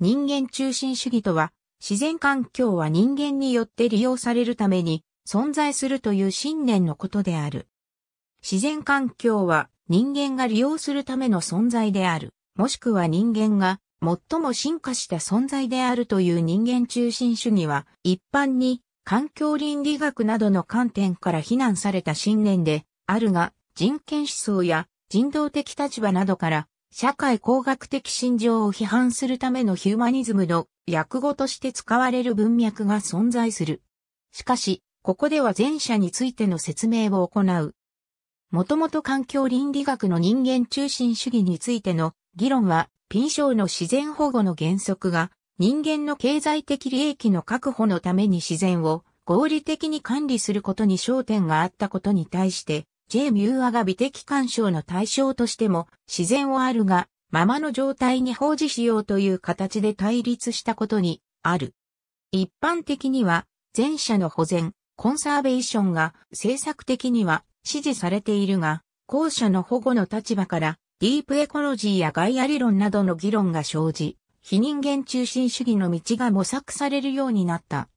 人間中心主義とは、自然環境は人間によって利用されるために存在するという信念のことである。自然環境は人間が利用するための存在である、もしくは人間が最も進化した存在であるという人間中心主義は一般に環境倫理学などの観点から非難された信念であるが人権思想や人道的立場などから社会工学的心情を批判するためのヒューマニズムの訳語として使われる文脈が存在する。しかし、ここでは前者についての説明を行う。もともと環境倫理学の人間中心主義についての議論は、ピンーの自然保護の原則が、人間の経済的利益の確保のために自然を合理的に管理することに焦点があったことに対して、J ミューアが美的干渉の対象としても、自然はあるが、ままの状態に放置しようという形で対立したことにある。一般的には、前者の保全、コンサーベーションが政策的には支持されているが、後者の保護の立場から、ディープエコロジーやガイア理論などの議論が生じ、非人間中心主義の道が模索されるようになった。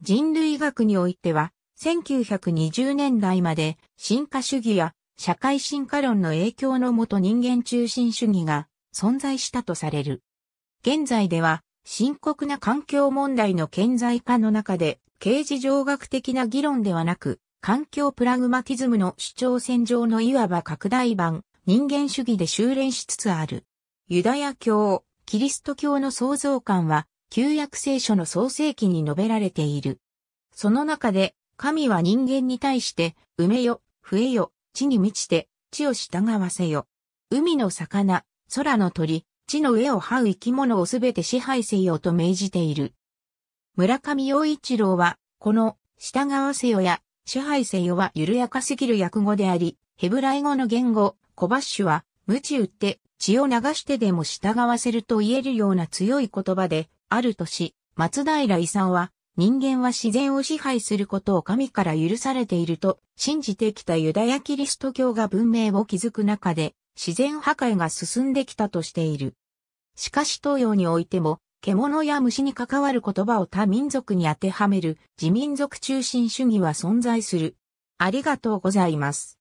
人類学においては、1920年代まで進化主義や社会進化論の影響のもと人間中心主義が存在したとされる。現在では深刻な環境問題の顕在化の中で刑事上学的な議論ではなく環境プラグマティズムの主張線上のいわば拡大版人間主義で修練しつつある。ユダヤ教、キリスト教の創造観は旧約聖書の創世記に述べられている。その中で神は人間に対して、埋めよ、増えよ、地に満ちて、地を従わせよ。海の魚、空の鳥、地の上を這う生き物をすべて支配せよと命じている。村上陽一郎は、この、従わせよや、支配せよは緩やかすぎる訳語であり、ヘブライ語の言語、コバッシュは、無知打って、血を流してでも従わせると言えるような強い言葉で、あるとし、松平勲は、人間は自然を支配することを神から許されていると信じてきたユダヤキリスト教が文明を築く中で自然破壊が進んできたとしている。しかし東洋においても獣や虫に関わる言葉を他民族に当てはめる自民族中心主義は存在する。ありがとうございます。